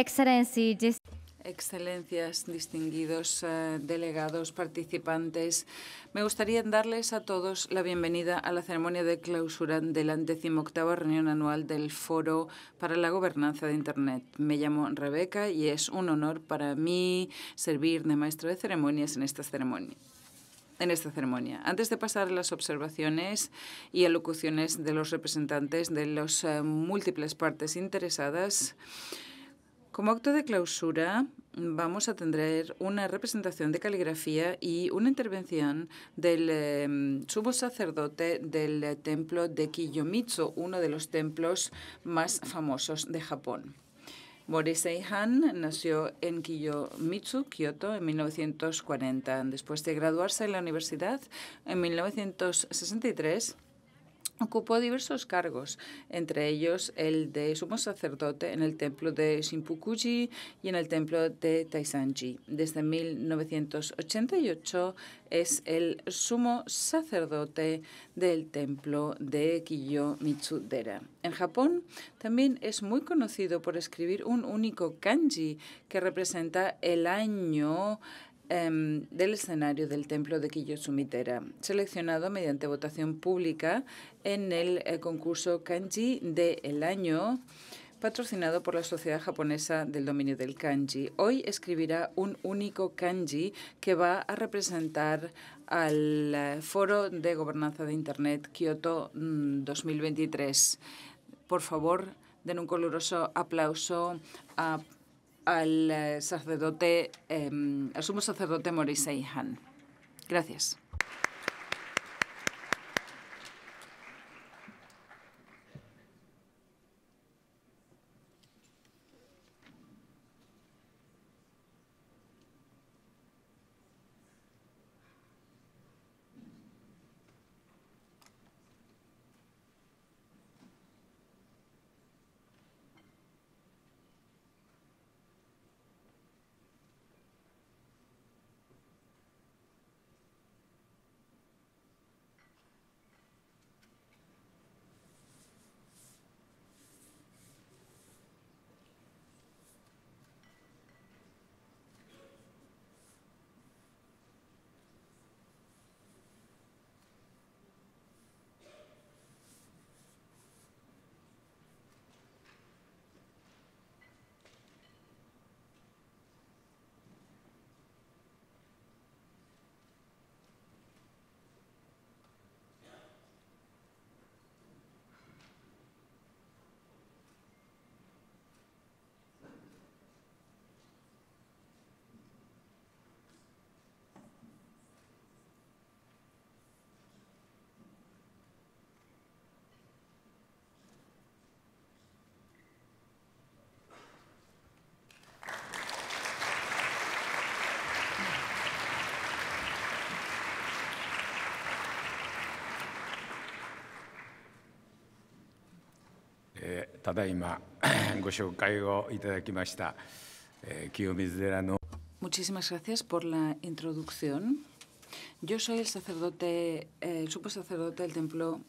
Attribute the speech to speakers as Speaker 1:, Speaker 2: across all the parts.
Speaker 1: Excelencias,
Speaker 2: distinguidos eh, delegados, participantes, me gustaría darles a todos la bienvenida a la ceremonia de clausura de la decimoctava reunión anual del Foro para la Gobernanza de Internet. Me llamo Rebeca y es un honor para mí servir de maestro de ceremonias en esta ceremonia Antes de pasar a las observaciones y alocuciones de los representantes de las eh, múltiples partes interesadas, como acto de clausura, vamos a tener una representación de caligrafía y una intervención del eh, sacerdote del templo de Kiyomitsu, uno de los templos más famosos de Japón. Morisei Han nació en Kiyomitsu, Kyoto, en 1940. Después de graduarse en la universidad, en 1963, Ocupó diversos cargos, entre ellos el de sumo sacerdote en el templo de Shinpukuji y en el templo de Taisanji. Desde 1988 es el sumo sacerdote del templo de Kiyo Mitsudera. En Japón también es muy conocido por escribir un único kanji que representa el año Em, del escenario del templo de Kiyosumitera, seleccionado mediante votación pública en el eh, concurso Kanji del el año patrocinado por la Sociedad Japonesa del Dominio del Kanji. Hoy escribirá un único kanji que va a representar al eh, Foro de Gobernanza de Internet Kyoto 2023. Mm, por favor, den un coloroso aplauso a al eh, sacerdote, eh, al sumo sacerdote Morisei Han. Gracias. Muchísimas gracias por la introducción. Yo soy el sacerdote, eh, el supo sacerdote del templo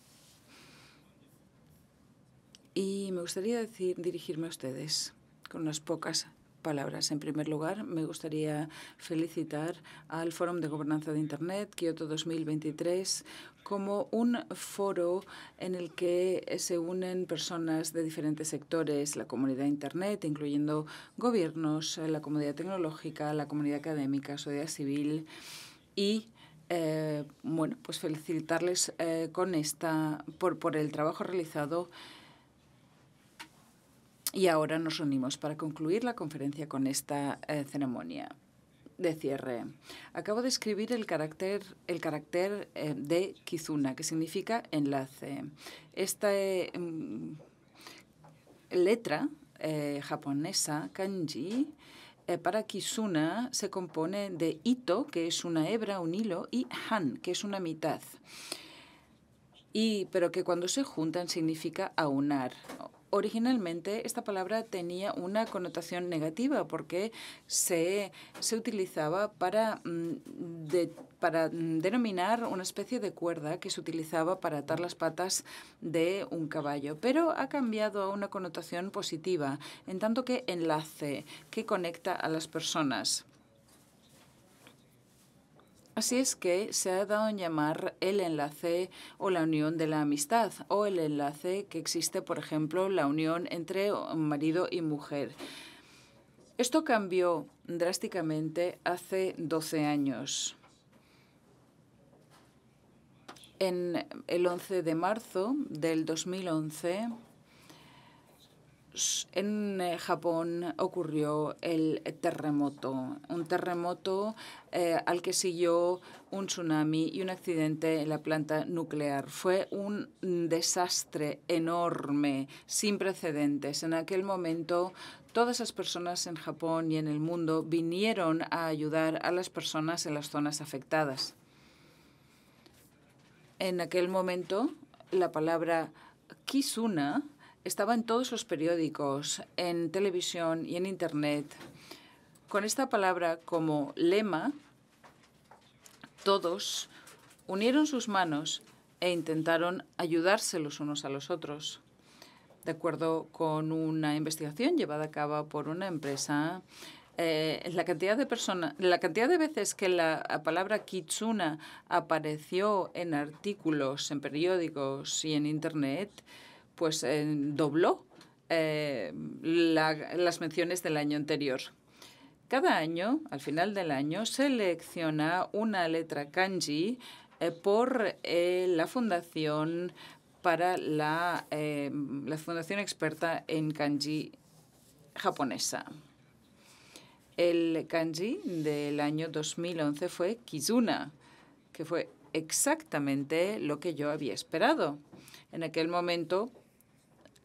Speaker 2: y me gustaría decir, dirigirme a ustedes con unas pocas palabras. En primer lugar, me gustaría felicitar al Fórum de Gobernanza de Internet, Kioto 2023, como un foro en el que se unen personas de diferentes sectores, la comunidad de Internet, incluyendo gobiernos, la comunidad tecnológica, la comunidad académica, sociedad civil y eh, bueno, pues felicitarles eh, con esta por, por el trabajo realizado y ahora nos unimos para concluir la conferencia con esta eh, ceremonia de cierre. Acabo de escribir el carácter, el carácter eh, de Kizuna, que significa enlace. Esta em, letra eh, japonesa, kanji, para Kizuna se compone de ito, que es una hebra, un hilo, y han, que es una mitad. Y, pero que cuando se juntan significa aunar Originalmente esta palabra tenía una connotación negativa porque se, utilizaba para mm, mm, denominar una especie de cuerda que se utilizaba para atar las patas de un caballo, pero ha cambiado a una connotación positiva, en tanto que enlace, que conecta a las personas. Así es que se ha dado a llamar el enlace o la unión de la amistad o el enlace que existe, por ejemplo, la unión entre marido y mujer. Esto cambió drásticamente hace 12 años. En el 11 de marzo del 2011, en eh, Japón ocurrió el terremoto, un terremoto eh, al que siguió un tsunami y un accidente en la planta nuclear. Fue un desastre enorme, sin precedentes. En aquel momento Todas las personas en Japón y en el mundo vinieron a ayudar a las personas en las zonas afectadas. En aquel momento, la palabra Kisuna estaba en todos los periódicos, en televisión y en Internet. Con esta palabra como lema, todos unieron sus manos e intentaron ayudarse los unos a los otros. De acuerdo con una investigación llevada a cabo por una empresa, eh, la cantidad de la cantidad de veces que la palabra kitsuna apareció en artículos, en periódicos y en internet pues eh, dobló eh, las menciones del año anterior. Cada año, al final del año, selecciona una letra kanji eh, por la fundación para la, la fundación experta en kanji japonesa. El kanji del año 2011 fue Kizuna, que fue exactamente lo que yo había esperado. En aquel momento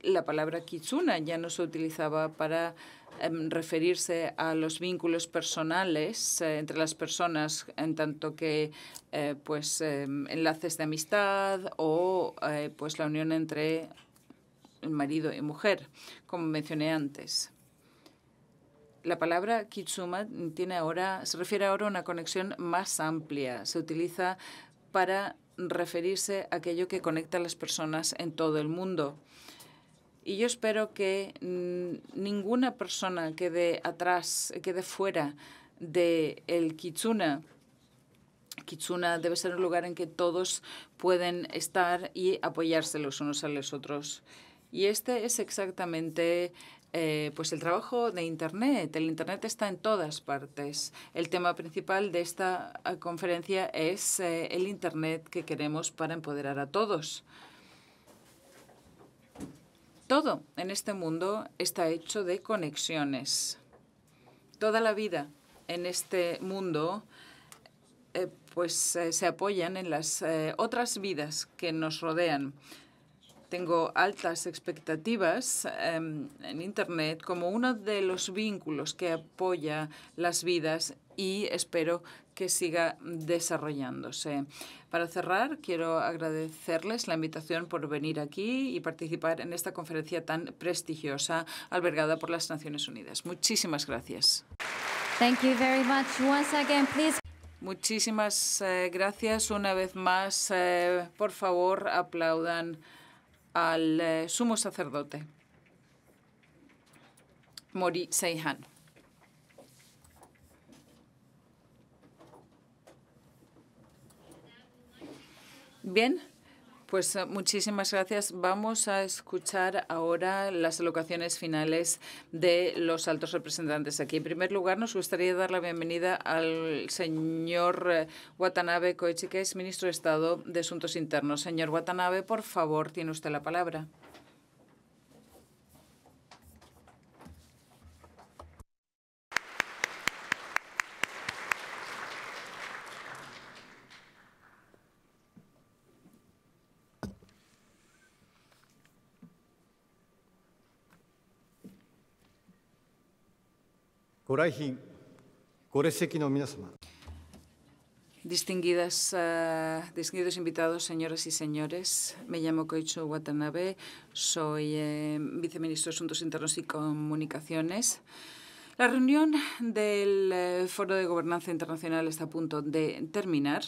Speaker 2: la palabra kitsuna ya no se utilizaba para em, referirse a los vínculos personales eh, entre las personas, en tanto que eh, pues, em, enlaces de amistad o eh, pues, la unión entre marido y mujer, como mencioné antes. La palabra kitsuma tiene ahora, se refiere ahora a una conexión más amplia. Se utiliza para referirse a aquello que conecta a las personas en todo el mundo. Y yo espero que mm, ninguna persona quede atrás, quede fuera del el kitsuna. Kitsuna debe ser un lugar en que todos pueden estar y apoyarse los unos a los otros. Y este es exactamente eh, pues el trabajo de Internet. El Internet está en todas partes. El tema principal de esta eh, conferencia es eh, el Internet que queremos para empoderar a todos. Todo en este mundo está hecho de conexiones. Toda la vida en este mundo eh, pues eh, se apoyan en las eh, otras vidas que nos rodean. Tengo altas expectativas em, en Internet como uno de los vínculos que apoya las vidas y espero que siga desarrollándose. Para cerrar, quiero agradecerles la invitación por venir aquí y participar en esta conferencia tan prestigiosa albergada por las Naciones Unidas. Muchísimas gracias. Thank you very much. Once again, please. Muchísimas eh, gracias una vez más. Eh, por favor, aplaudan al eh, sumo sacerdote, Mori Seihan. Bien, pues eh, muchísimas gracias. Vamos a escuchar ahora las alocaciones finales de los altos representantes aquí. En primer lugar, nos gustaría dar la bienvenida al señor eh, Watanabe Koichi, que es ministro de Estado de Asuntos Internos. Señor Watanabe, por favor, tiene usted la palabra. Distinguidas, ah, distinguidos invitados, señoras y señores, me llamo Koichu Watanabe, soy eh, viceministro de Asuntos Internos y Comunicaciones. La reunión del eh, Foro de Gobernanza Internacional está a punto de terminar.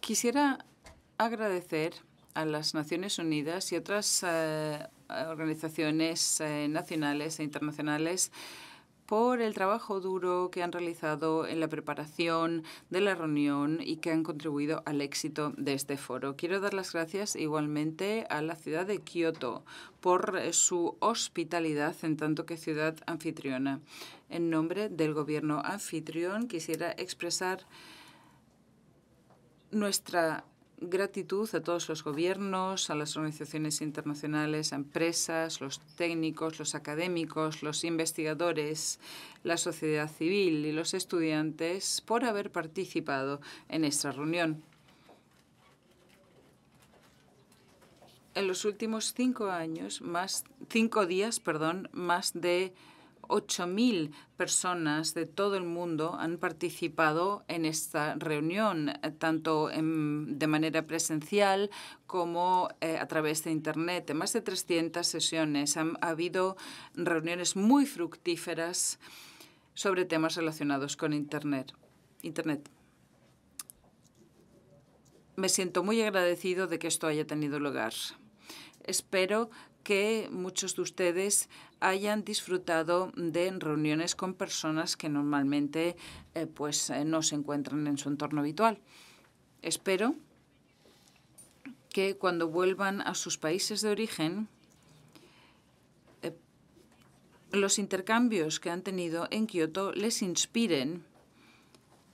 Speaker 2: Quisiera agradecer a las Naciones Unidas y otras eh, organizaciones eh, nacionales e internacionales por el trabajo duro que han realizado en la preparación de la reunión y que han contribuido al éxito de este foro. Quiero dar las gracias igualmente a la ciudad de Kioto por eh, su hospitalidad en tanto que ciudad anfitriona. En nombre del gobierno anfitrión quisiera expresar nuestra gratitud a todos los gobiernos, a las organizaciones internacionales, a empresas, los técnicos, los académicos, los investigadores, la sociedad civil y los estudiantes por haber participado en esta reunión. En los últimos cinco años, más cinco días, perdón, más de 8.000 personas de todo el mundo han participado en esta reunión, tanto de manera presencial como eh, a través de Internet. En más de 300 sesiones han, ha habido reuniones muy fructíferas sobre temas relacionados con Internet. Internet. Me siento muy agradecido de que esto haya tenido lugar. Espero que muchos de ustedes hayan disfrutado de reuniones con personas que normalmente eh, pues, eh, no se encuentran en su entorno habitual. Espero que cuando vuelvan a sus países de origen, eh, los intercambios que han tenido en Kioto les inspiren,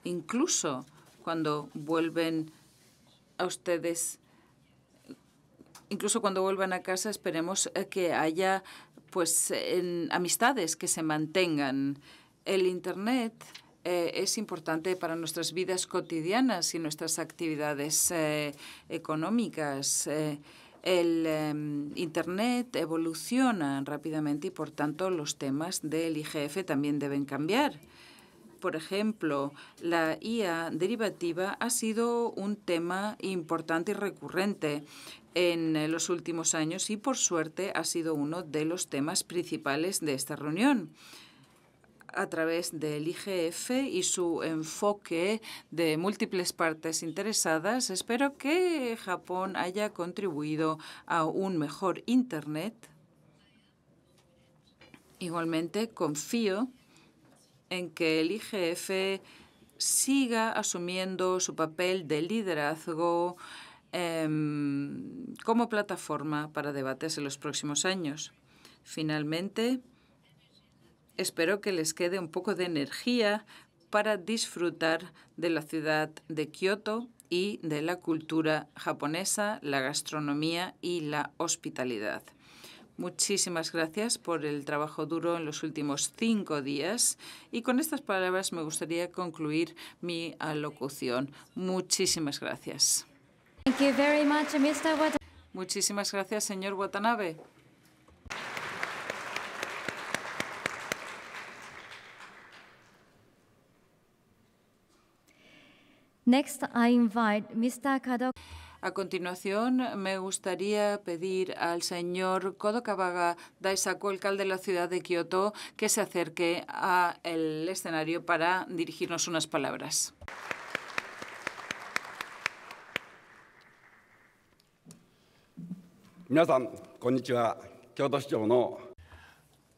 Speaker 2: incluso cuando vuelven a ustedes incluso cuando vuelvan a casa esperemos que haya pues en amistades que se mantengan. El Internet eh, es importante para nuestras vidas cotidianas y nuestras actividades eh, económicas. Eh, el em, Internet evoluciona rápidamente y, por tanto, los temas del IGF también deben cambiar. Por ejemplo, la IA derivativa ha sido un tema importante y recurrente en eh, los últimos años y por suerte ha sido uno de los temas principales de esta reunión a través del IGF y su enfoque de múltiples partes interesadas, espero que Japón haya contribuido a un mejor Internet. Igualmente, confío en que el IGF siga asumiendo su papel de liderazgo Em, como plataforma para debates en los próximos años. Finalmente, espero que les quede un poco de energía para disfrutar de la ciudad de Kioto y de la cultura japonesa, la gastronomía y la hospitalidad. Muchísimas gracias por el trabajo duro en los últimos cinco días y con estas palabras me gustaría concluir mi alocución. Muchísimas gracias. Muchísimas gracias, señor Watanabe. A continuación, me gustaría pedir al señor Kodokabaga Daisaku, alcalde de la ciudad de Kioto, que se acerque al escenario para dirigirnos unas palabras.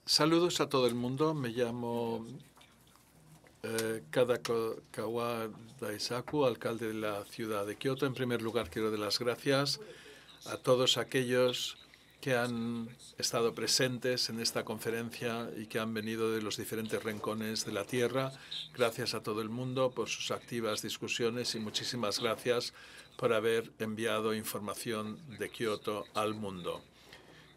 Speaker 1: Saludos a todo el mundo. Me llamo eh, Kadakawa Daisaku, alcalde de la ciudad de Kioto. En primer lugar, quiero dar las gracias a todos aquellos que han estado presentes en esta conferencia y que han venido de los diferentes rincones de la Tierra. Gracias a todo el mundo por sus activas discusiones y muchísimas gracias por haber enviado información de Kioto al mundo.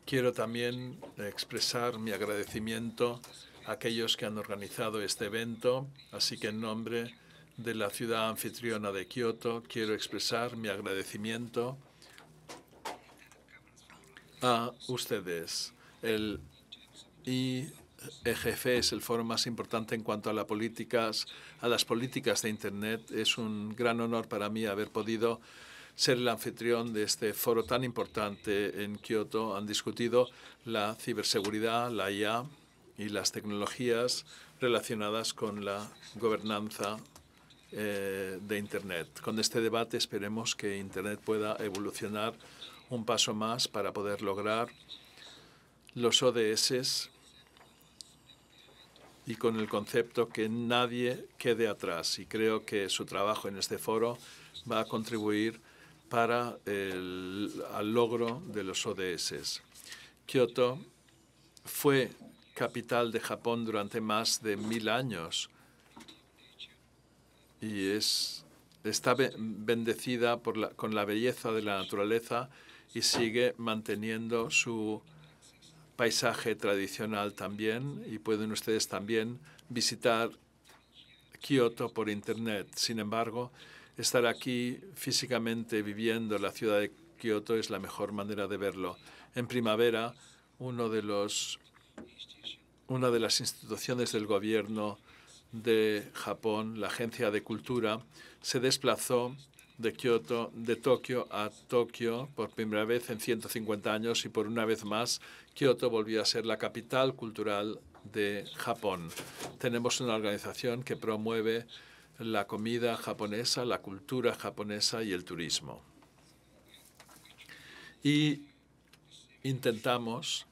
Speaker 1: Quiero también expresar mi agradecimiento a aquellos que han organizado este evento, así que en nombre de la ciudad anfitriona de Kioto quiero expresar mi agradecimiento a ustedes, el y EGF es el foro más importante en cuanto a, políticas, a las políticas de Internet. Es un gran honor para mí haber podido ser el anfitrión de este foro tan importante en Kioto. Han discutido la ciberseguridad, la IA y las tecnologías relacionadas con la gobernanza eh, de Internet. Con este debate esperemos que Internet pueda evolucionar un paso más para poder lograr los ODS y con el concepto que nadie quede atrás. Y creo que su trabajo en este foro va a contribuir para el al logro de los ODS. Kioto fue capital de Japón durante más de mil años y es, está bendecida con la belleza de la naturaleza y sigue manteniendo su paisaje tradicional también y pueden ustedes también visitar Kioto por internet. Sin embargo, estar aquí físicamente viviendo la ciudad de Kioto es la mejor manera de verlo. En primavera, uno de los, una de las instituciones del gobierno de Japón, la Agencia de Cultura, se desplazó de Kioto, de Tokio a Tokio por primera vez en 150 años y por una vez más Kioto volvió a ser la capital cultural de Japón. Tenemos una organización que promueve la comida japonesa, la cultura japonesa y el turismo. Y intentamos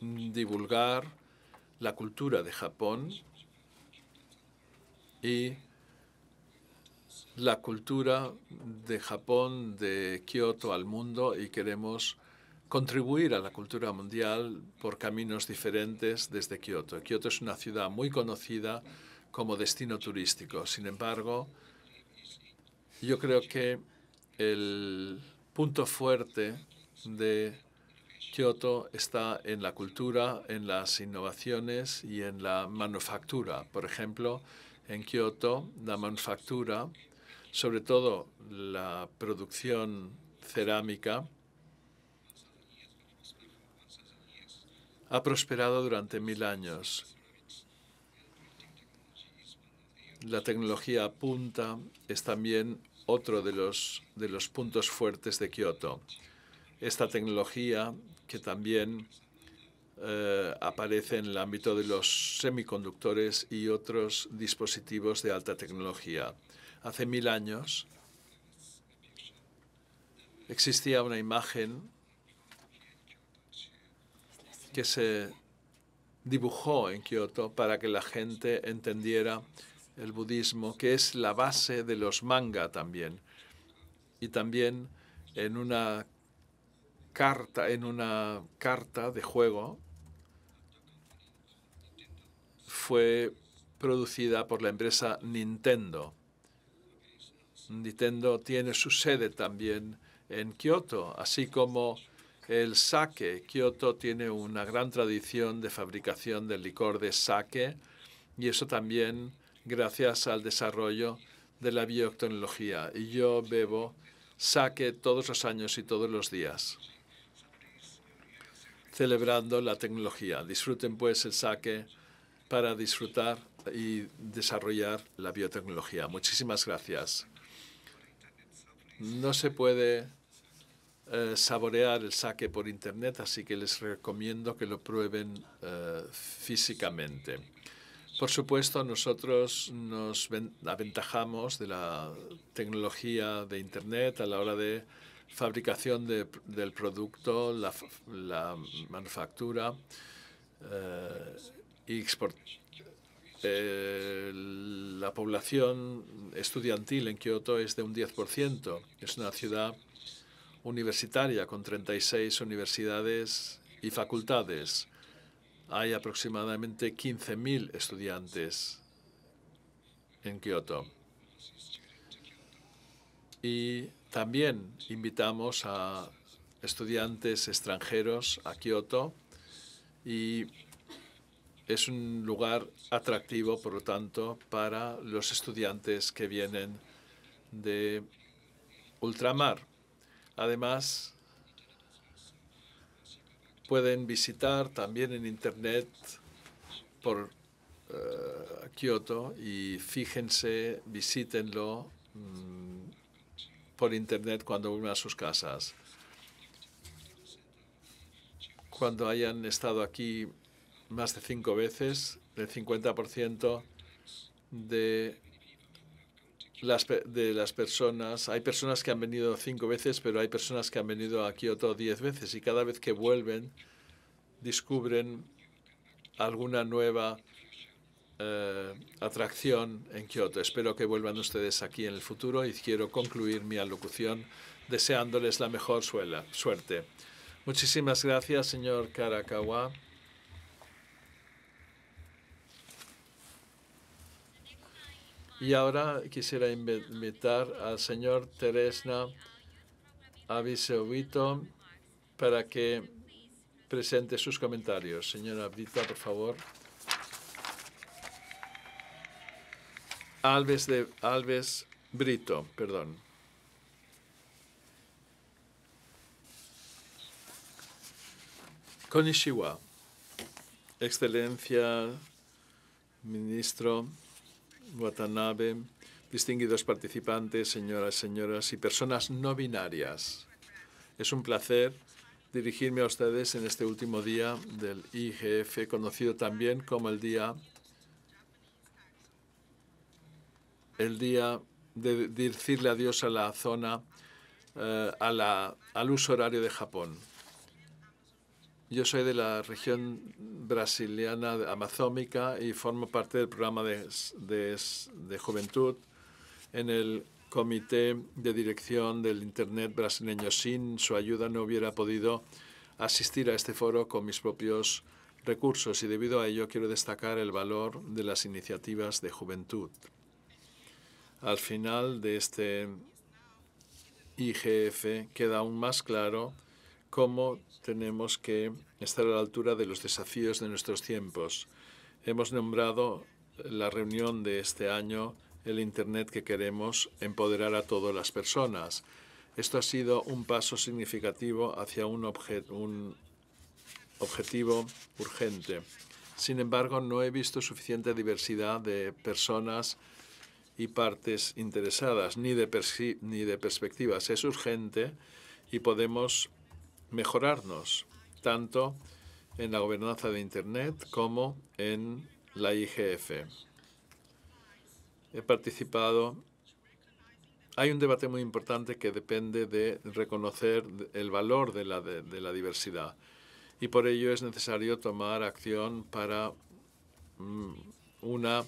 Speaker 1: divulgar la cultura de Japón y la cultura de Japón, de Kioto al mundo y queremos contribuir a la cultura mundial por caminos diferentes desde Kioto. Kioto es una ciudad muy conocida como destino turístico. Sin embargo, yo creo que el punto fuerte de Kioto está en la cultura, en las innovaciones y en la manufactura. Por ejemplo, en Kioto la manufactura sobre todo la producción cerámica, ha prosperado durante mil años. La tecnología punta es también otro de los, puntos fuertes de Kioto. Esta tecnología que también eh, aparece en el ámbito de los semiconductores y otros dispositivos de alta tecnología hace mil años, existía una imagen que se dibujó en Kioto para que la gente entendiera el budismo, que es la base de los manga también. Y también en una carta, en una carta de juego fue producida por la empresa Nintendo. Nintendo tiene su sede también en Kioto, así como el sake. Kioto tiene una gran tradición de fabricación del licor de sake y eso también gracias al desarrollo de la biotecnología. Y yo bebo sake todos los años y todos los días, celebrando la tecnología. Disfruten pues el sake para disfrutar y desarrollar la biotecnología. Muchísimas gracias. No se puede eh, saborear el saque por internet, así que les recomiendo que lo prueben eh, físicamente. Por supuesto, nosotros nos aventajamos de la tecnología de internet a la hora de fabricación del producto, la, manufactura eh, y exportación. Pues, la población estudiantil en Kioto es de un 10%. Es una ciudad universitaria con 36 universidades y facultades. Hay aproximadamente 15.000 estudiantes en Kioto. Y también invitamos a estudiantes extranjeros a Kioto y es un lugar atractivo, por lo tanto, para los estudiantes que vienen de ultramar. Además, pueden visitar también en Internet por eh, Kioto y fíjense, visítenlo mm, por Internet cuando vuelvan a sus casas. Cuando hayan estado aquí más de cinco veces el 50% de las, de las personas. Hay personas que han venido cinco veces, pero hay personas que han venido a Kioto diez veces y cada vez que vuelven descubren alguna nueva eh, atracción en Kioto. Espero que vuelvan ustedes aquí en el futuro y quiero concluir mi alocución deseándoles la mejor suerte. Muchísimas gracias, señor Karakawa. Y ahora quisiera invitar al señor Teresna Aviseovito para que presente sus comentarios. Señora Vita, por favor. Alves, de, Alves Brito, perdón. Konishiwa, Excelencia, Ministro Watanabe, distinguidos participantes, señoras, señoras y personas no binarias. Es un placer dirigirme a ustedes en este último día del IGF, conocido también como el Día, el día de decirle adiós a la zona, eh, a al uso horario de Japón. Yo soy de la región brasiliana amazónica y formo parte del programa de, juventud en el comité de dirección del Internet brasileño. Sin su ayuda no hubiera podido asistir a este foro con mis propios recursos y debido a ello quiero destacar el valor de las iniciativas de juventud. Al final de este IGF queda aún más claro cómo tenemos que estar a la altura de los desafíos de nuestros tiempos. Hemos nombrado la reunión de este año el Internet que queremos empoderar a todas las personas. Esto ha sido un paso significativo hacia un, un objetivo urgente. Sin embargo, no he visto suficiente diversidad de personas y partes interesadas, ni de perspectivas. Es urgente y podemos mejorarnos, tanto en la gobernanza de Internet como en la IGF. He participado. Hay un debate muy importante que depende de reconocer el valor de la, la diversidad y por ello es necesario tomar acción para mm, una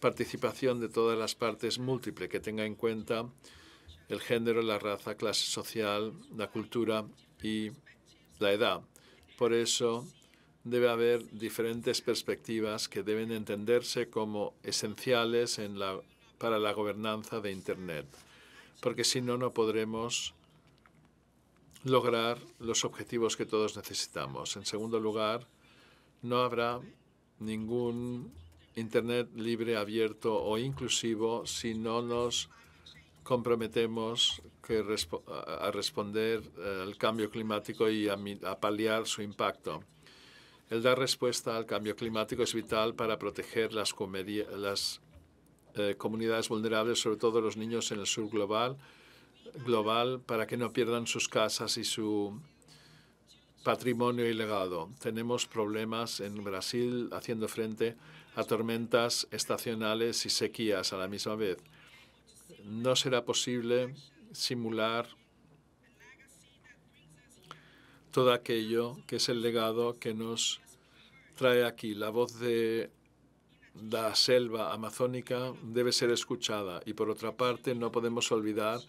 Speaker 1: participación de todas las partes múltiple que tenga en cuenta el género, la raza, clase social, la cultura y la edad. Por eso debe haber diferentes perspectivas que deben entenderse como esenciales para la gobernanza de Internet, porque si no, no podremos lograr los objetivos que todos necesitamos. En segundo lugar, no habrá ningún Internet libre, abierto o inclusivo si no nos comprometemos a responder eh, al cambio climático y a, paliar su impacto. El dar respuesta al cambio climático es vital para proteger las, eh, comunidades vulnerables, sobre todo los niños en el sur global, global, para que no pierdan sus casas y su patrimonio y legado. Tenemos problemas en Brasil haciendo frente a tormentas estacionales y sequías a la misma vez no será posible simular todo aquello que es el legado que nos trae aquí. La voz de la selva amazónica debe ser escuchada. Y por otra parte, no podemos olvidar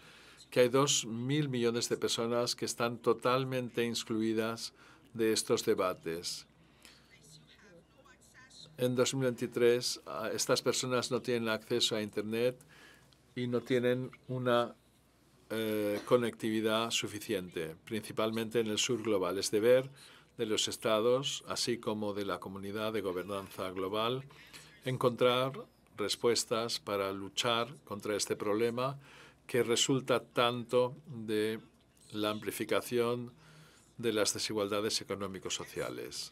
Speaker 1: que hay dos mil millones de personas que están totalmente excluidas de estos debates. En 2023, ah, estas personas no tienen acceso a Internet y no tienen una eh, conectividad suficiente, principalmente en el sur global. Es deber de los estados, así como de la comunidad de gobernanza global, encontrar respuestas para luchar contra este problema que resulta tanto de la amplificación de las desigualdades económico-sociales.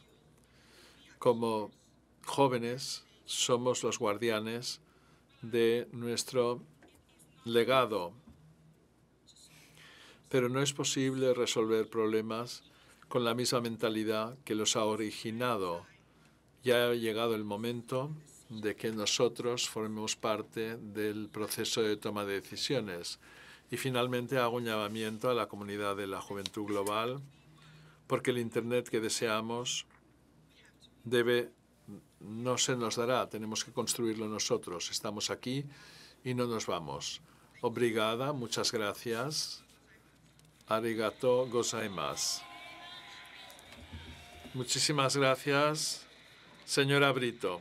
Speaker 1: Como jóvenes somos los guardianes de nuestro legado. Pero no es posible resolver problemas con la misma mentalidad que los ha originado. Ya ha llegado el momento de que nosotros formemos parte del proceso de toma de decisiones. Y finalmente hago un llamamiento a la comunidad de la juventud global, porque el Internet que deseamos debe, no se nos dará, tenemos que construirlo nosotros. Estamos aquí y no nos vamos. Obrigada, muchas gracias. Arigato gozaimasu. Muchísimas gracias, señora Brito.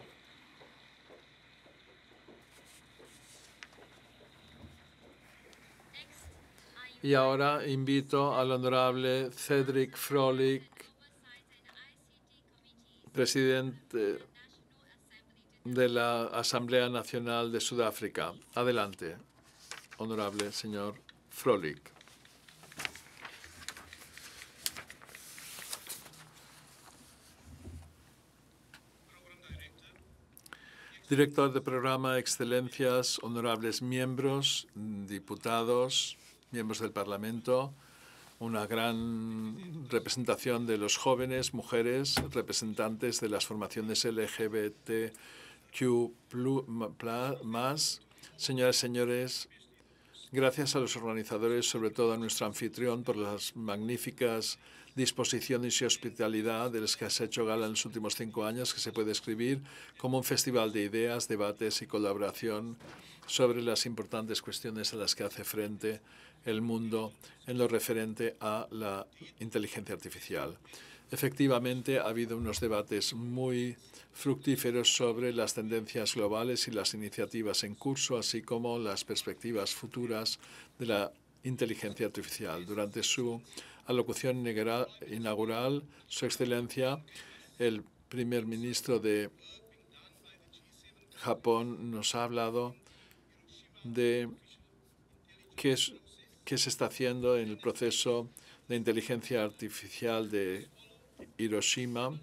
Speaker 1: Y ahora invito al honorable Cedric Froelich. presidente de la Asamblea Nacional de Sudáfrica. Adelante honorable señor Frolich. Director de programa, excelencias, honorables miembros, diputados, miembros del Parlamento, una gran representación de los jóvenes, mujeres, representantes de las formaciones LGBTQ+, señoras y señores, Gracias a los organizadores, sobre todo a nuestro anfitrión, por las magníficas disposiciones y hospitalidad de las que has hecho gala en los últimos cinco años, que se puede escribir como un festival de ideas, debates y colaboración sobre las importantes cuestiones a las que hace frente el mundo en lo referente a la inteligencia artificial. Efectivamente, ha habido unos debates muy fructíferos sobre las tendencias globales y las iniciativas en curso, así como las perspectivas futuras de la inteligencia artificial. Durante su alocución inaugural, Su Excelencia, el primer ministro de Japón, nos ha hablado de qué, es, qué se está haciendo en el proceso de inteligencia artificial de Hiroshima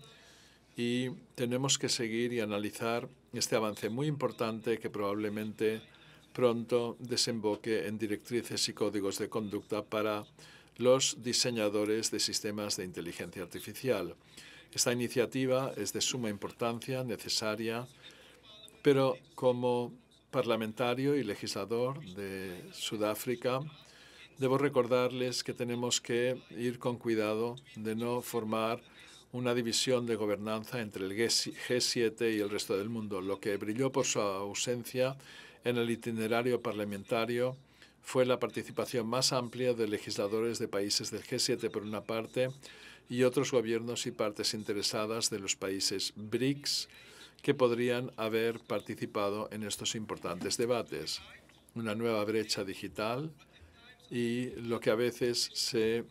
Speaker 1: y tenemos que seguir y analizar este avance muy importante que probablemente pronto desemboque en directrices y códigos de conducta para los diseñadores de sistemas de inteligencia artificial. Esta iniciativa es de suma importancia, necesaria, pero como parlamentario y legislador de Sudáfrica, Debo recordarles que tenemos que ir con cuidado de no formar una división de gobernanza entre el G7 y el resto del mundo. Lo que brilló por su ausencia en el itinerario parlamentario fue la participación más amplia de legisladores de países del G7 por una parte y otros gobiernos y partes interesadas de los países BRICS que podrían haber participado en estos importantes debates. Una nueva brecha digital y lo que a veces se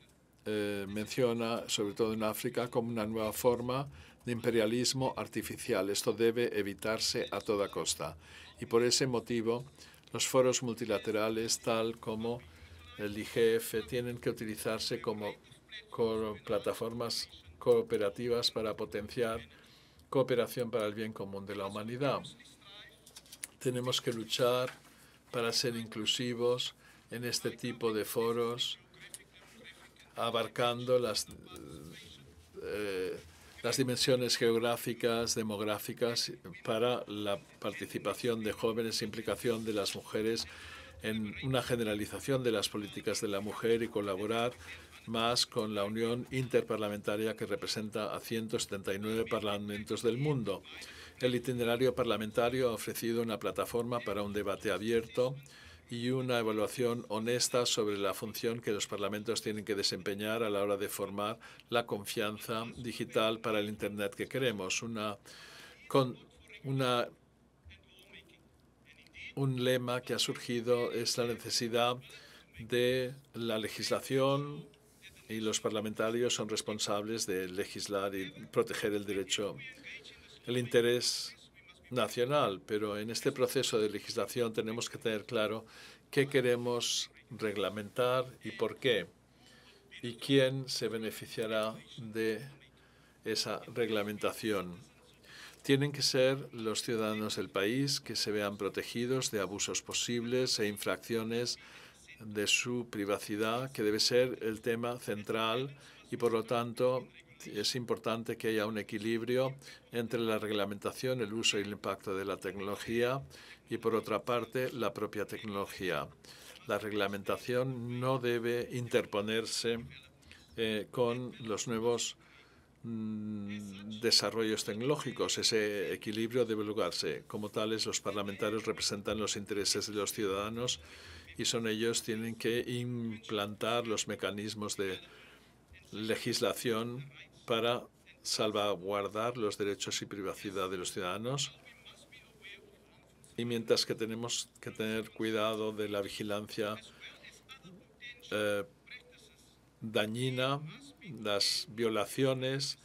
Speaker 1: eh, menciona, sobre todo en África, como una nueva forma de imperialismo artificial. Esto debe evitarse a toda costa. Y por ese motivo, los foros multilaterales, tal como el IGF, tienen que utilizarse como plataformas cooperativas para potenciar cooperación para el bien común de la humanidad. Tenemos que luchar para ser inclusivos, en este tipo de foros, abarcando las, eh, las dimensiones geográficas, demográficas, para la participación de jóvenes, implicación de las mujeres en una generalización de las políticas de la mujer y colaborar más con la Unión Interparlamentaria que representa a 179 parlamentos del mundo. El itinerario parlamentario ha ofrecido una plataforma para un debate abierto y una evaluación honesta sobre la función que los parlamentos tienen que desempeñar a la hora de formar la confianza digital para el Internet que queremos. Una, un lema que ha surgido es la necesidad de la legislación y los parlamentarios son responsables de legislar y proteger el derecho, el interés nacional, pero en este proceso de legislación tenemos que tener claro qué queremos reglamentar y por qué, y quién se beneficiará de esa reglamentación. Tienen que ser los ciudadanos del país que se vean protegidos de abusos posibles e infracciones de su privacidad, que debe ser el tema central y, por lo tanto, es importante que haya un equilibrio entre la reglamentación, el uso y el impacto de la tecnología y, por otra parte, la propia tecnología. La reglamentación no debe interponerse eh, con los nuevos mm, desarrollos tecnológicos. Ese equilibrio debe lugarse. Como tales, los parlamentarios representan los intereses de los ciudadanos y son ellos tienen que implantar los mecanismos de legislación para salvaguardar los derechos y privacidad de los ciudadanos. Y mientras que tenemos que tener cuidado de la vigilancia eh, dañina, las violaciones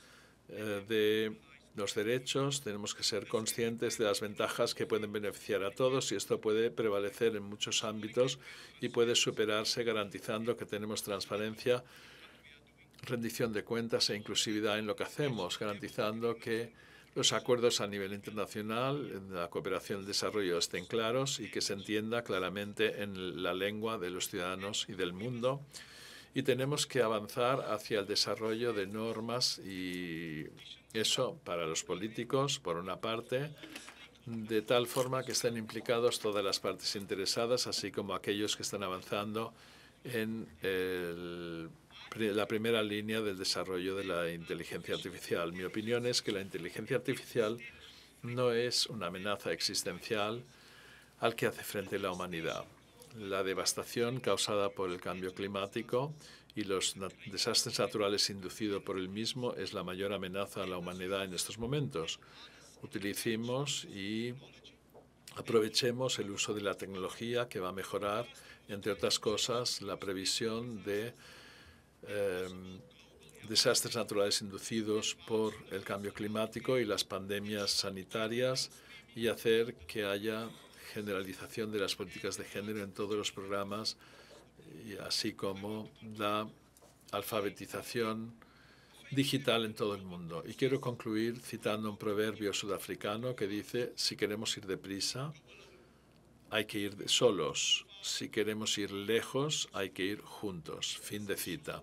Speaker 1: eh, de los derechos, tenemos que ser conscientes de las ventajas que pueden beneficiar a todos y esto puede prevalecer en muchos ámbitos y puede superarse garantizando que tenemos transparencia rendición de cuentas e inclusividad en lo que hacemos, garantizando que los acuerdos a nivel internacional, la cooperación y el desarrollo estén claros y que se entienda claramente en la lengua de los ciudadanos y del mundo. Y tenemos que avanzar hacia el desarrollo de normas y eso para los políticos, por una parte, de tal forma que estén implicados todas las partes interesadas, así como aquellos que están avanzando en el la primera línea del desarrollo de la inteligencia artificial. Mi opinión es que la inteligencia artificial no es una amenaza existencial al que hace frente la humanidad. La devastación causada por el cambio climático y los desastres naturales inducidos por el mismo es la mayor amenaza a la humanidad en estos momentos. Utilicemos y aprovechemos el uso de la tecnología que va a mejorar, entre otras cosas, la previsión de Em, desastres naturales inducidos por el cambio climático y las pandemias sanitarias y hacer que haya generalización de las políticas de género en todos los programas, y así como la alfabetización digital en todo el mundo. Y quiero concluir citando un proverbio sudafricano que dice, si queremos ir deprisa, hay que ir solos. Si queremos ir lejos, hay que ir juntos. Fin de cita.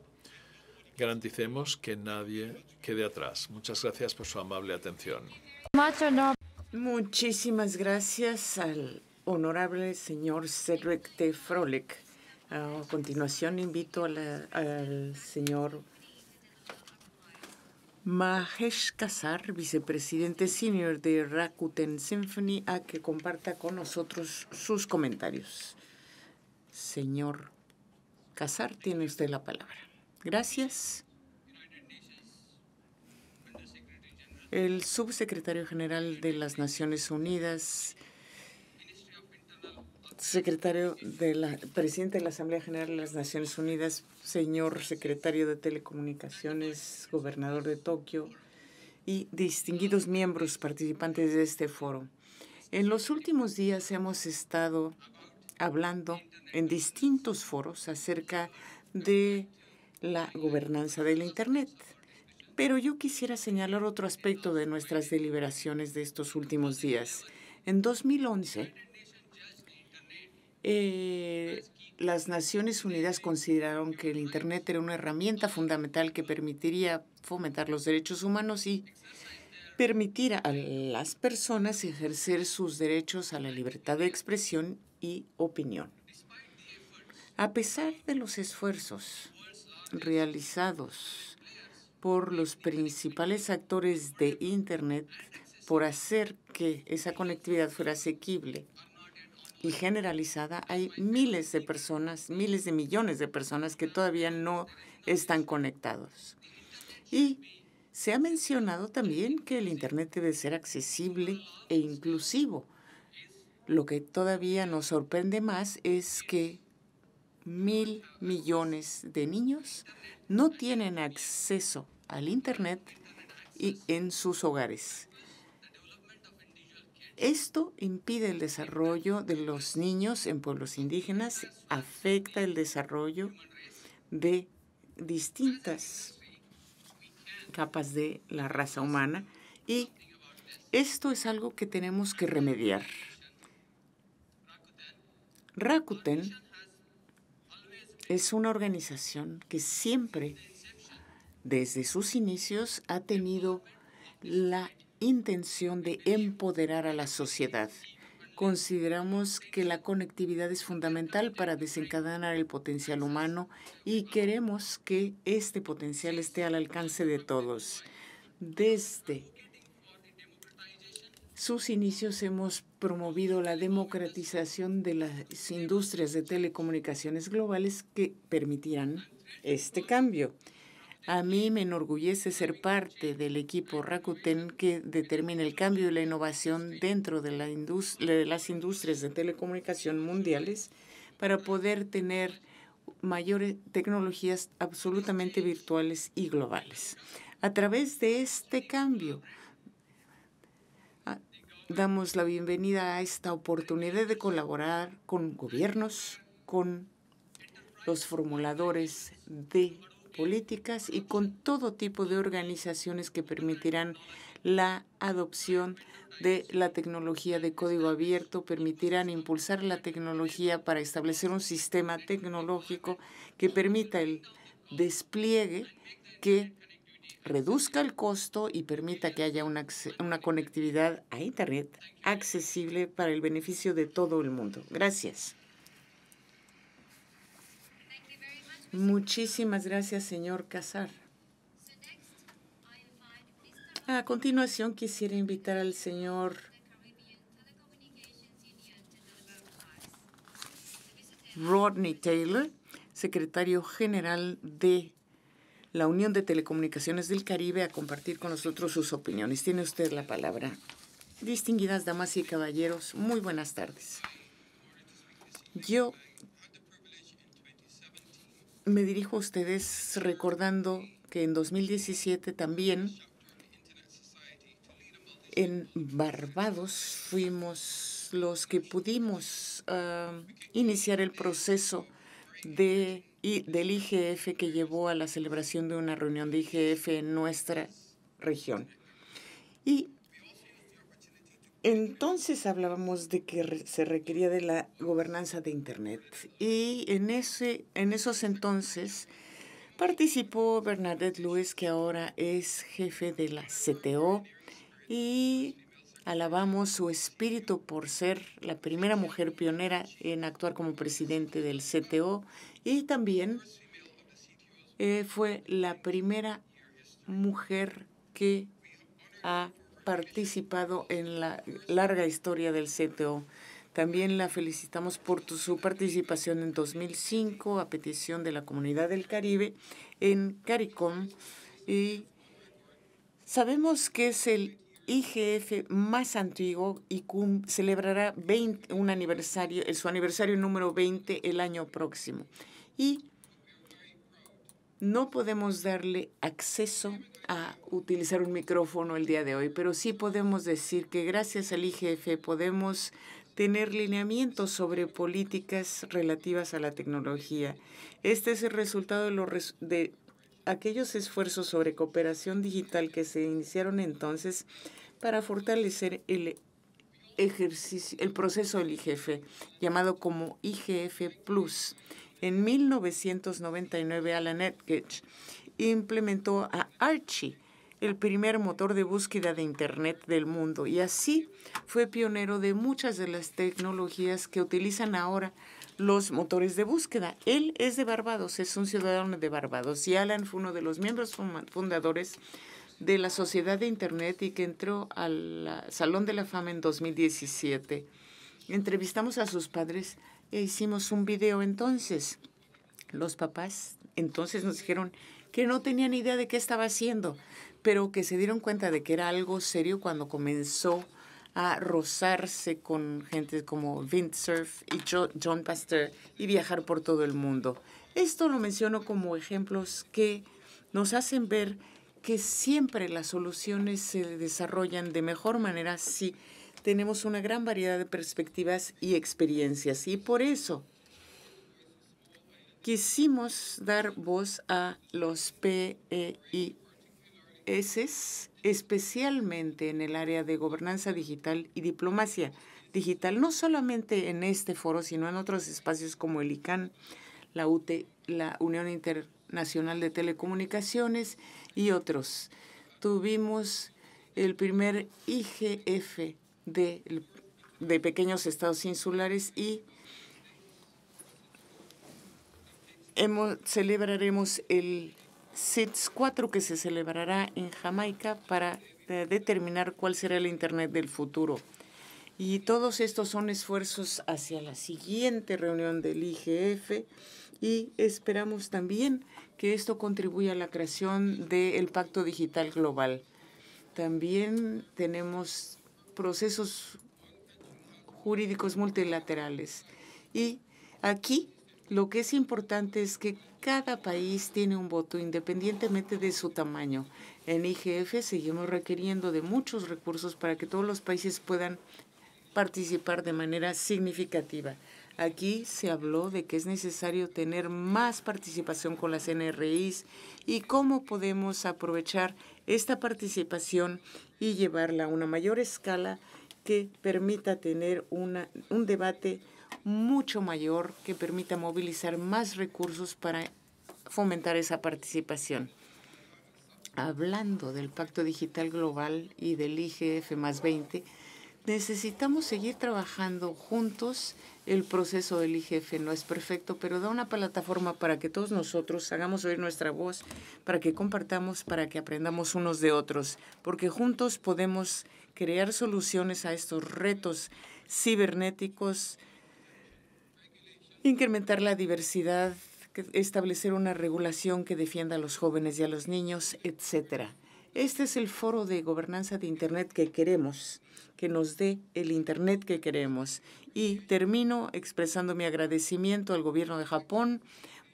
Speaker 1: Garanticemos que nadie quede atrás. Muchas gracias por su amable atención.
Speaker 3: Muchísimas gracias al honorable señor Cedric T. A continuación invito al señor Mahesh Kazar, vicepresidente senior de Rakuten Symphony, a que comparta con nosotros sus comentarios señor Casar, tiene usted la palabra. Gracias. El subsecretario general de las Naciones Unidas, secretario de la presidente de la Asamblea General de las Naciones Unidas, señor secretario de Telecomunicaciones, gobernador de Tokio y distinguidos miembros participantes de este foro. En los últimos días hemos estado hablando en distintos foros acerca de la gobernanza del Internet. Pero yo quisiera señalar otro aspecto de nuestras deliberaciones de estos últimos días. En 2011, eh, las Naciones Unidas consideraron que el Internet era una herramienta fundamental que permitiría fomentar los derechos humanos y permitir a las personas ejercer sus derechos a la libertad de expresión y opinión. A pesar de los esfuerzos realizados por los principales actores de Internet por hacer que esa conectividad fuera asequible y generalizada, hay miles de personas, miles de millones de personas que todavía no están conectados. Y se ha mencionado también que el Internet debe ser accesible e inclusivo. Lo que todavía nos sorprende más es que mil millones de niños no tienen acceso al Internet en sus hogares. Esto impide el desarrollo de los niños en pueblos indígenas, afecta el desarrollo de distintas capas de la raza humana y esto es algo que tenemos que remediar. Rakuten es una organización que siempre, desde sus inicios, ha tenido la intención de empoderar a la sociedad Consideramos que la conectividad es fundamental para desencadenar el potencial humano y queremos que este potencial esté al alcance de todos. Desde sus inicios hemos promovido la democratización de las industrias de telecomunicaciones globales que permitirán este cambio. A mí me enorgullece ser parte del equipo Rakuten que determina el cambio y la innovación dentro de, de las industrias de telecomunicación mundiales para poder tener mayores tecnologías absolutamente virtuales y globales. A través de este cambio, ah, damos la bienvenida a esta oportunidad de colaborar con gobiernos, con los formuladores de políticas y con todo tipo de organizaciones que permitirán la adopción de la tecnología de código abierto, permitirán impulsar la tecnología para establecer un sistema tecnológico que permita el despliegue que reduzca el costo y permita que haya una, conectividad a Internet accesible para el beneficio de todo el mundo. Gracias. Muchísimas gracias, señor Casar. A continuación, quisiera invitar al señor Rodney Taylor, secretario general de la Unión de Telecomunicaciones del Caribe, a compartir con nosotros sus opiniones. Tiene usted la palabra. Distinguidas damas y caballeros, muy buenas tardes. Yo me dirijo a ustedes recordando que en 2017 también en Barbados fuimos los que pudimos ah, iniciar el proceso de, del IGF que llevó a la celebración de una reunión de IGF en nuestra región. Entonces hablábamos de que se requería de la gobernanza de Internet y en, ese, en esos entonces participó Bernadette Luis, que ahora es jefe de la CTO, y alabamos su espíritu por ser la primera mujer pionera en actuar como presidente del CTO y también eh, fue la primera mujer que ha participado en la larga historia del CTO. También la felicitamos por su participación en 2005 a petición de la comunidad del Caribe en CARICOM y sabemos que es el IGF más antiguo y celebrará 20, un aniversario, su aniversario número 20 el año próximo. Y no podemos darle acceso a utilizar un micrófono el día de hoy, pero sí podemos decir que gracias al IGF podemos tener lineamientos sobre políticas relativas a la tecnología. Este es el resultado de, los de aquellos esfuerzos sobre cooperación digital que se iniciaron entonces para fortalecer el ejercicio, el proceso del IGF, llamado como IGF Plus. En 1999, Alan Edgech implementó a Archie, el primer motor de búsqueda de Internet del mundo. Y así fue pionero de muchas de las tecnologías que utilizan ahora los motores de búsqueda. Él es de Barbados, es un ciudadano de Barbados y Alan fue uno de los miembros fundadores de la Sociedad de Internet y que entró al Salón de la Fama en 2017. Entrevistamos a sus padres e hicimos un video entonces. Los papás entonces nos dijeron, que no tenían idea de qué estaba haciendo, pero que se dieron cuenta de que era algo serio cuando comenzó a rozarse con gente como surf y John Pasteur y viajar por todo el mundo. Esto lo menciono como ejemplos que nos hacen ver que siempre las soluciones se desarrollan de mejor manera si tenemos una gran variedad de perspectivas y experiencias. Y por eso quisimos dar voz a los PEIS, especialmente en el área de gobernanza digital y diplomacia digital, no solamente en este foro, sino en otros espacios como el ICANN, la UTE, la Unión Internacional de Telecomunicaciones y otros. Tuvimos el primer IGF de, de pequeños estados insulares y celebraremos el SIDS 4 que se celebrará en Jamaica para determinar cuál será el Internet del futuro. Y todos estos son esfuerzos hacia la siguiente reunión del IGF y esperamos también que esto contribuya a la creación del Pacto Digital Global. También tenemos procesos jurídicos multilaterales y aquí lo que es importante es que cada país tiene un voto independientemente de su tamaño. En IGF seguimos requiriendo de muchos recursos para que todos los países puedan participar de manera significativa. Aquí se habló de que es necesario tener más participación con las NRIs y cómo podemos aprovechar esta participación y llevarla a una mayor escala que permita tener un debate mucho mayor que permita movilizar más recursos para fomentar esa participación. Hablando del Pacto Digital Global y del IGF más 20, necesitamos seguir trabajando juntos. El proceso del IGF no es perfecto, pero da una plataforma para que todos nosotros hagamos oír nuestra voz, para que compartamos, para que aprendamos unos de otros, porque juntos podemos crear soluciones a estos retos cibernéticos, Incrementar la diversidad, establecer una regulación que defienda a los jóvenes y a los niños, etcétera. Este es el foro de gobernanza de Internet que queremos, que nos dé el Internet que queremos. Y termino expresando mi agradecimiento al gobierno de Japón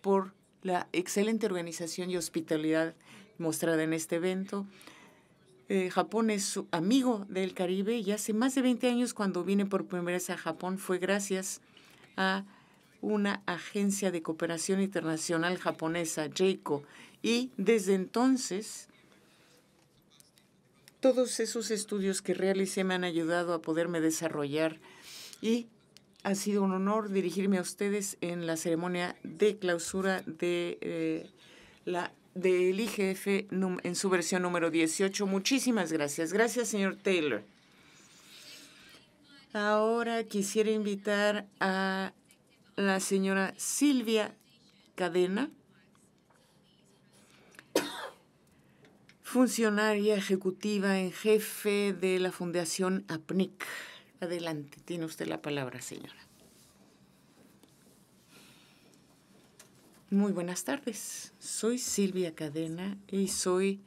Speaker 3: por la excelente organización y hospitalidad mostrada en este evento. Eh, Japón es amigo del Caribe y hace más de 20 años cuando vine por primera vez a Japón fue gracias a una agencia de cooperación internacional japonesa, JICO, y desde entonces todos esos estudios que realicé me han ayudado a poderme desarrollar y ha sido un honor dirigirme a ustedes en la ceremonia de clausura de eh, la del IGF en su versión número 18. Muchísimas gracias. Gracias, señor Taylor. Ahora quisiera invitar a la señora Silvia Cadena, funcionaria ejecutiva en jefe de la Fundación APNIC. Adelante, tiene usted la palabra, señora. Muy buenas tardes, soy Silvia Cadena y soy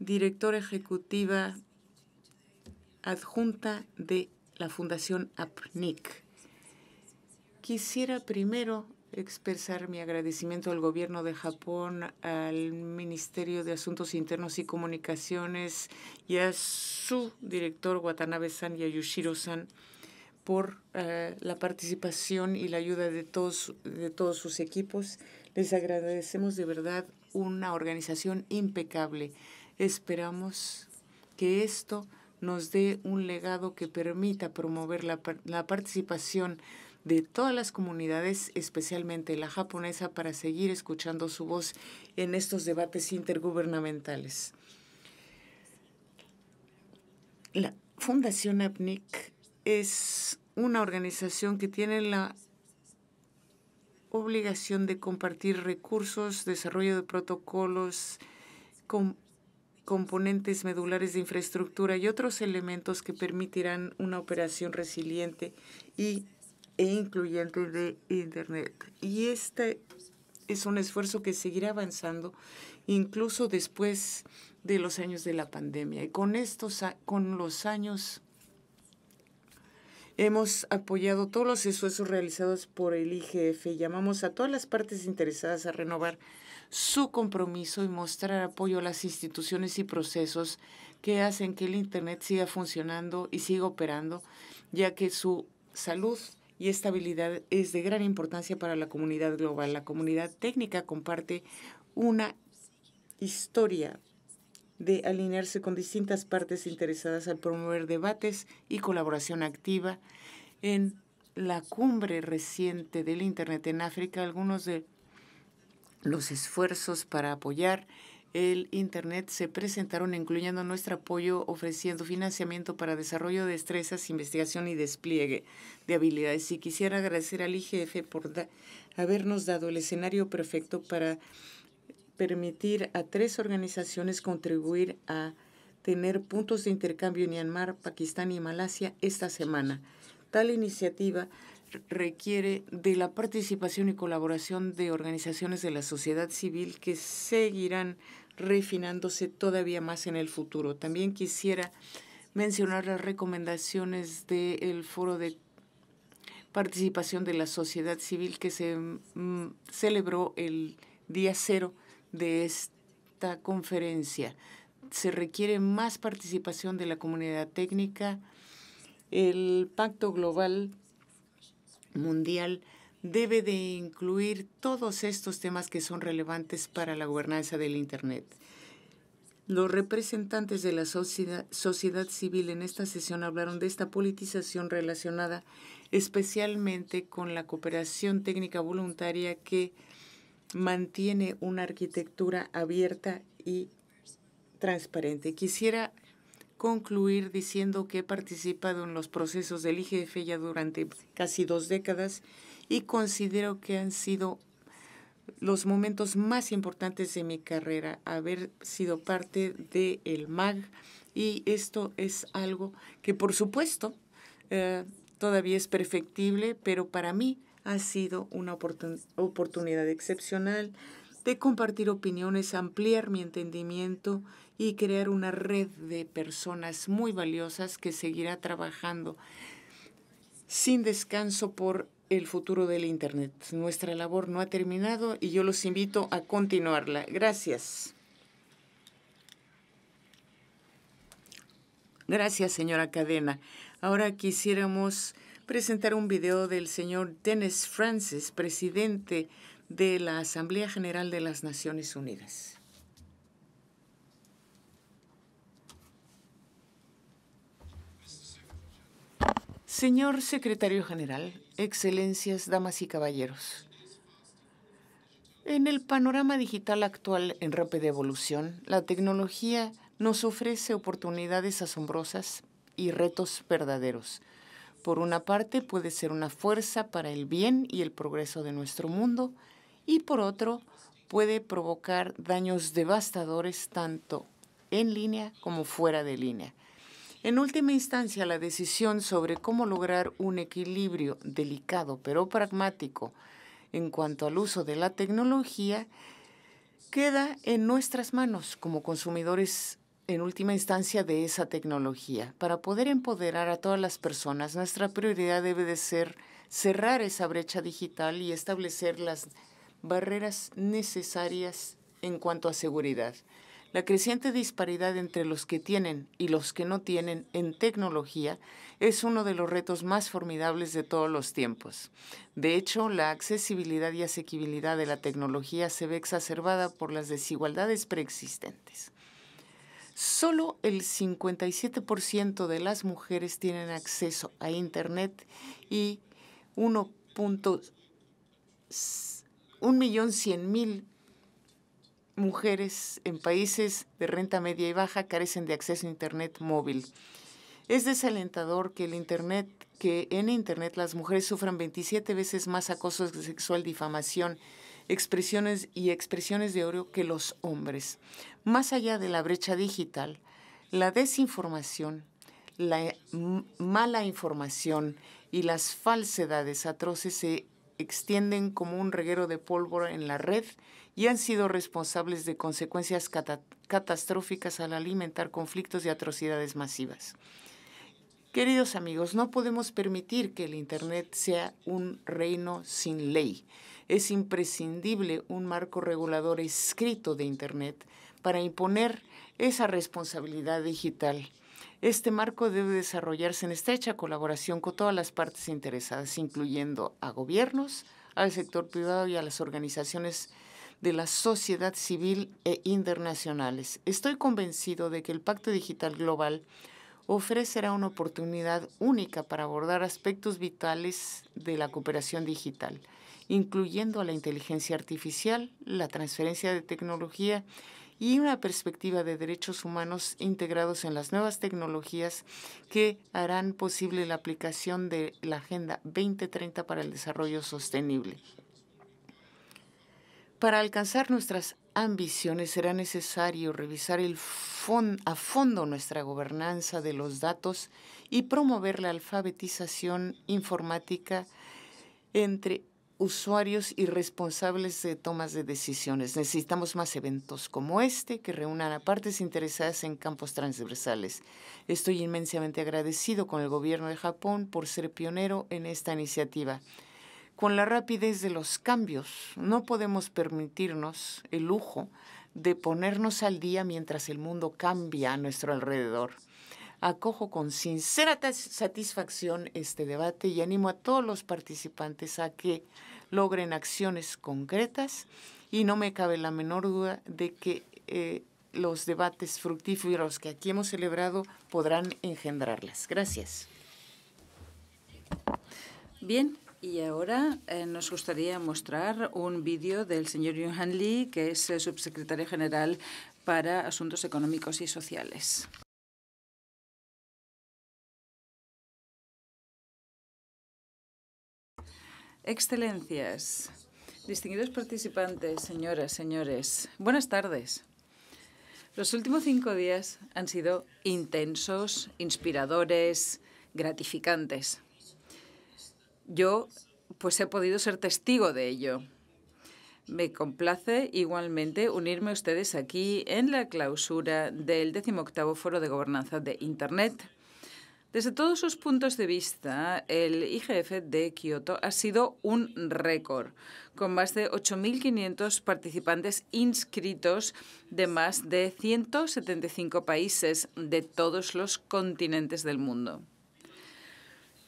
Speaker 3: directora ejecutiva adjunta de la Fundación APNIC. Quisiera primero expresar mi agradecimiento al gobierno de Japón, al Ministerio de Asuntos Internos y Comunicaciones y a su director Watanabe-san y a san por eh, la participación y la ayuda de todos, de todos sus equipos. Les agradecemos de verdad una organización impecable. Esperamos que esto nos dé un legado que permita promover la, la participación de todas las comunidades, especialmente la japonesa, para seguir escuchando su voz en estos debates intergubernamentales. La Fundación APNIC es una organización que tiene la obligación de compartir recursos, desarrollo de protocolos, componentes medulares de infraestructura y otros elementos que permitirán una operación resiliente y e incluyente de Internet. Y este es un esfuerzo que seguirá avanzando incluso después de los años de la pandemia. Y con, estos, con los años hemos apoyado todos los esfuerzos realizados por el IGF llamamos a todas las partes interesadas a renovar su compromiso y mostrar apoyo a las instituciones y procesos que hacen que el Internet siga funcionando y siga operando, ya que su salud y estabilidad es de gran importancia para la comunidad global. La comunidad técnica comparte una historia de alinearse con distintas partes interesadas al promover debates y colaboración activa. En la cumbre reciente del Internet en África, algunos de los esfuerzos para apoyar el Internet se presentaron incluyendo nuestro apoyo ofreciendo financiamiento para desarrollo de destrezas, investigación y despliegue de habilidades. Y quisiera agradecer al IGF por habernos dado el escenario perfecto para permitir a tres organizaciones contribuir a tener puntos de intercambio en Myanmar, Pakistán y Malasia esta semana. Tal iniciativa requiere de la participación y colaboración de organizaciones de la sociedad civil que seguirán refinándose todavía más en el futuro. También quisiera mencionar las recomendaciones del foro de participación de la sociedad civil que se mm, celebró el día cero de esta conferencia. Se requiere más participación de la comunidad técnica. El Pacto Global Mundial debe de incluir todos estos temas que son relevantes para la gobernanza del Internet. Los representantes de la sociedad, civil en esta sesión hablaron de esta politización relacionada especialmente con la cooperación técnica voluntaria que mantiene una arquitectura abierta y transparente. Quisiera concluir diciendo que he participado en los procesos del IGF ya durante casi dos décadas y considero que han sido los momentos más importantes de mi carrera, haber sido parte del MAG. Y esto es algo que, por supuesto, eh, todavía es perfectible, pero para mí ha sido una oportunidad excepcional de compartir opiniones, ampliar mi entendimiento y crear una red de personas muy valiosas que seguirá trabajando sin descanso por el futuro del Internet. Nuestra labor no ha terminado y yo los invito a continuarla. Gracias. Gracias, señora Cadena. Ahora quisiéramos presentar un video del señor Dennis Francis, presidente de la Asamblea General de las Naciones Unidas. Señor secretario general, Excelencias, damas y caballeros. En el panorama digital actual en rápida evolución, la tecnología nos ofrece oportunidades asombrosas y retos verdaderos. Por una parte, puede ser una fuerza para el bien y el progreso de nuestro mundo, y por otro, puede provocar daños devastadores tanto en línea como fuera de línea. En última instancia, la decisión sobre cómo lograr un equilibrio delicado pero pragmático en cuanto al uso de la tecnología queda en nuestras manos como consumidores en última instancia de esa tecnología. Para poder empoderar a todas las personas, nuestra prioridad debe de ser cerrar esa brecha digital y establecer las barreras necesarias en cuanto a seguridad. La creciente disparidad entre los que tienen y los que no tienen en tecnología es uno de los retos más formidables de todos los tiempos. De hecho, la accesibilidad y asequibilidad de la tecnología se ve exacerbada por las desigualdades preexistentes. Solo el 57% de las mujeres tienen acceso a Internet y 1.100.000 mujeres en países de renta media y baja carecen de acceso a Internet móvil. Es desalentador que en Internet las mujeres sufran 27 veces más acoso sexual, difamación, expresiones y expresiones de odio que los hombres. Más allá de la brecha digital, la desinformación, la mala información y las falsedades atroces se extienden como un reguero de pólvora en la red y han sido responsables de consecuencias catastróficas al alimentar conflictos y atrocidades masivas. Queridos amigos, no podemos permitir que el Internet sea un reino sin ley. Es imprescindible un marco regulador escrito de Internet para imponer esa responsabilidad digital. Este marco debe desarrollarse en estrecha colaboración con todas las partes interesadas, incluyendo a gobiernos, al sector privado y a las organizaciones de la sociedad civil e internacionales. Estoy convencido de que el Pacto Digital Global ofrecerá una oportunidad única para abordar aspectos vitales de la cooperación digital, incluyendo la inteligencia artificial, la transferencia de tecnología y una perspectiva de derechos humanos integrados en las nuevas tecnologías que harán posible la aplicación de la Agenda 2030 para el Desarrollo Sostenible. Para alcanzar nuestras ambiciones será necesario revisar a fondo nuestra gobernanza de los datos y promover la alfabetización informática entre usuarios y responsables de tomas de decisiones. Necesitamos más eventos como este que reúnan a partes interesadas en campos transversales. Estoy inmensamente agradecido con el gobierno de Japón por ser pionero en esta iniciativa con la rapidez de los cambios. No podemos permitirnos el lujo de ponernos al día mientras el mundo cambia a nuestro alrededor. Acojo con sincera satisfacción este debate y animo a todos los participantes a que logren acciones concretas y no me cabe la menor duda de que eh, los debates fructíferos que aquí hemos celebrado podrán engendrarlas. Gracias.
Speaker 2: Bien, y ahora eh, nos gustaría mostrar un vídeo del señor Yuhan Lee, que es subsecretario general
Speaker 1: para Asuntos Económicos y Sociales. Excelencias,
Speaker 2: distinguidos participantes, señoras, señores, buenas tardes. Los últimos cinco días han sido intensos, inspiradores, gratificantes yo pues he podido ser testigo de ello. Me complace igualmente unirme a ustedes aquí en la clausura del 18 Foro de Gobernanza de Internet. Desde todos sus puntos de vista, el IGF de Kioto ha sido un récord, con más de 8.500 participantes inscritos de más de 175 países de todos los continentes del mundo.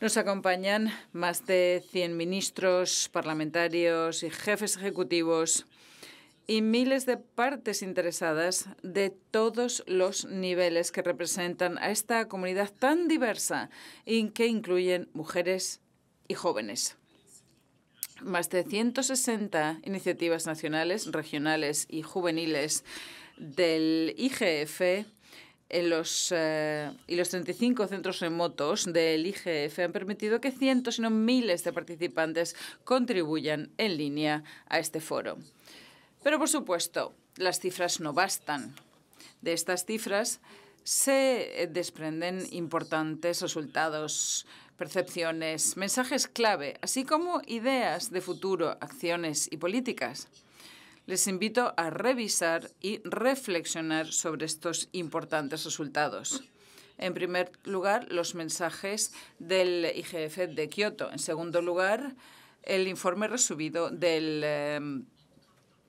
Speaker 2: Nos acompañan más de 100 ministros, parlamentarios y jefes ejecutivos y miles de partes interesadas de todos los niveles que representan a esta comunidad tan diversa y que incluyen mujeres y jóvenes. Más de 160 iniciativas nacionales, regionales y juveniles del IGF en los, eh, y los 35 centros remotos del IGF han permitido que cientos, si no miles de participantes contribuyan en línea a este foro. Pero, por supuesto, las cifras no bastan. De estas cifras se desprenden importantes resultados, percepciones, mensajes clave, así como ideas de futuro, acciones y políticas. Les invito a revisar y reflexionar sobre estos importantes resultados. En primer lugar, los mensajes del IGF de Kioto. En segundo lugar, el informe resubido del em,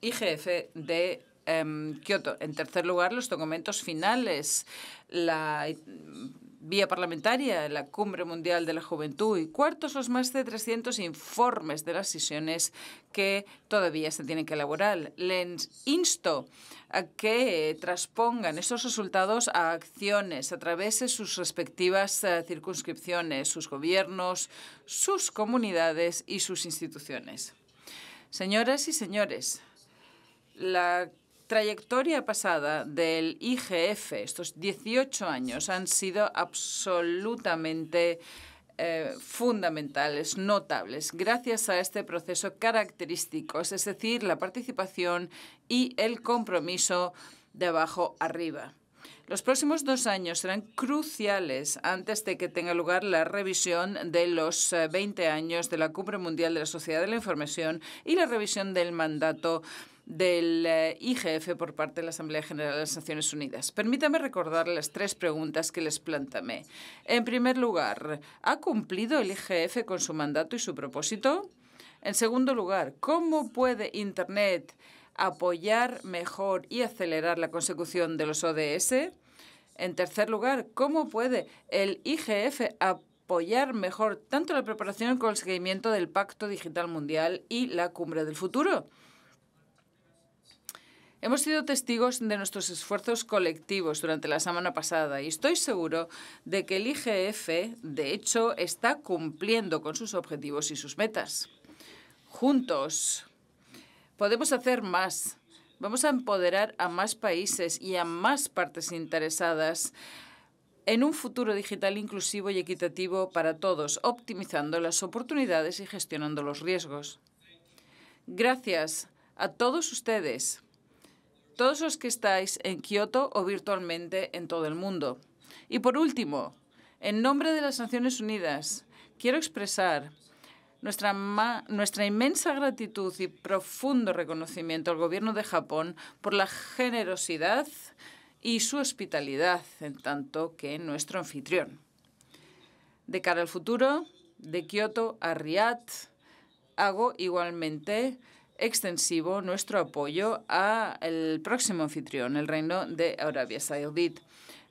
Speaker 2: IGF de em, Kioto. En tercer lugar, los documentos finales, vía parlamentaria la Cumbre Mundial de la Juventud y cuartos los más de 300 informes de las sesiones que todavía se tienen que elaborar. Les insto a que transpongan esos resultados a acciones a través de sus respectivas eh, circunscripciones, sus gobiernos, sus comunidades y sus instituciones. Señoras y señores, la trayectoria pasada del IGF, estos 18 años, han sido absolutamente eh, fundamentales, notables, gracias a este proceso característico, es decir, la participación y el compromiso de abajo arriba. Los próximos dos años serán cruciales antes de que tenga lugar la revisión de los 20 eh, años de la Cumbre Mundial de la Sociedad de la Información y la revisión del mandato del eh, IGF por parte de la Asamblea General de las Naciones Unidas. Permítame recordar las tres preguntas que les planteé. En primer lugar, ¿ha cumplido el IGF con su mandato y su propósito? En segundo lugar, ¿cómo puede Internet apoyar mejor y acelerar la consecución de los ODS? En tercer lugar, ¿cómo puede el IGF apoyar mejor tanto la preparación como el seguimiento del Pacto Digital Mundial y la Cumbre del Futuro? Hemos sido testigos de nuestros esfuerzos colectivos durante la semana pasada y estoy seguro de que el IGF, de hecho, está cumpliendo con sus objetivos y sus metas. Juntos podemos hacer más. Vamos a empoderar a más países y a más partes interesadas en un futuro digital inclusivo y equitativo para todos, optimizando las oportunidades y gestionando los riesgos. Gracias a todos ustedes todos los que estáis en Kioto o virtualmente en todo el mundo. Y por último, en nombre de las Naciones Unidas, quiero expresar nuestra, inmensa gratitud y profundo reconocimiento al Gobierno de Japón por la generosidad y su hospitalidad, en tanto que nuestro anfitrión. De cara al futuro, de Kioto a Riyadh, hago igualmente extensivo nuestro apoyo al próximo anfitrión, el Reino de Arabia Saudita.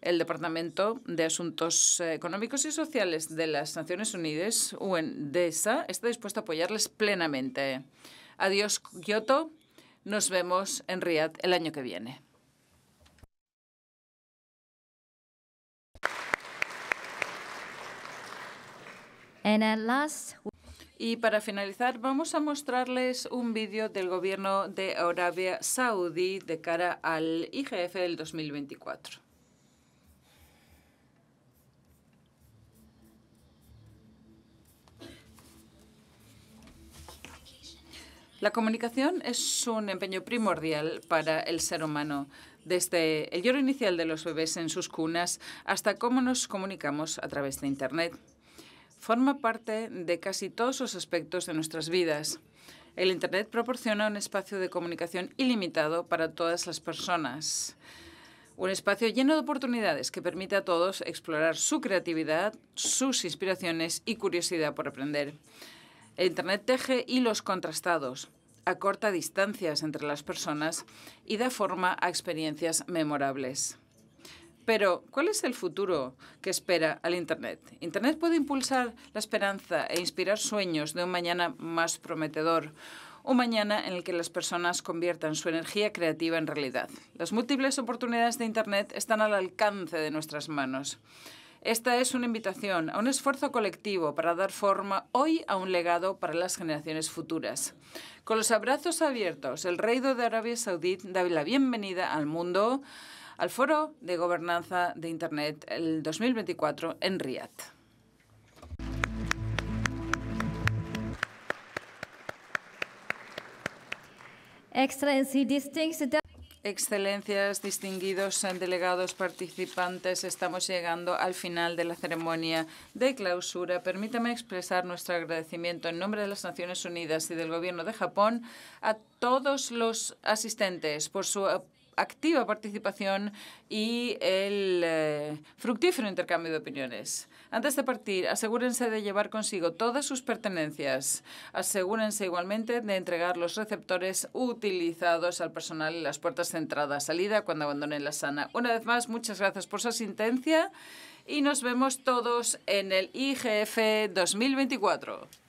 Speaker 2: El Departamento de Asuntos eh, Económicos y Sociales de las Naciones Unidas, UNDESA, está dispuesto a apoyarles plenamente. Adiós, Kioto. Nos vemos en Riyadh el año que viene. Y para finalizar, vamos a mostrarles un vídeo del gobierno de Arabia Saudí de cara al IGF del 2024. La comunicación es un empeño primordial para el ser humano, desde el lloro inicial de los bebés en sus cunas hasta cómo nos comunicamos a través de Internet forma parte de casi todos los aspectos de nuestras vidas. El Internet proporciona un espacio de comunicación ilimitado para todas las personas. Un espacio lleno de oportunidades que permite a todos explorar su creatividad, sus inspiraciones y curiosidad por aprender. El Internet teje hilos contrastados, acorta distancias entre las personas y da forma a experiencias memorables. Pero, ¿cuál es el futuro que espera al Internet? Internet puede impulsar la esperanza e inspirar sueños de un mañana más prometedor un mañana en el que las personas conviertan su energía creativa en realidad. Las múltiples oportunidades de Internet están al alcance de nuestras manos. Esta es una invitación a un esfuerzo colectivo para dar forma hoy a un legado para las generaciones futuras. Con los abrazos abiertos, el rey de Arabia Saudí da la bienvenida al mundo al Foro de Gobernanza de Internet el 2024 en Riyadh. Excelencias, distinguidos delegados participantes, estamos llegando al final de la ceremonia de clausura. Permítame expresar nuestro agradecimiento en nombre de las Naciones Unidas y del Gobierno de Japón a todos los asistentes por su apoyo activa participación y el eh, fructífero intercambio de opiniones. Antes de partir, asegúrense de llevar consigo todas sus pertenencias. Asegúrense igualmente de entregar los receptores utilizados al personal en las puertas de entrada-salida cuando abandonen la sana. Una vez más, muchas gracias por su asistencia y nos vemos todos en el IGF 2024.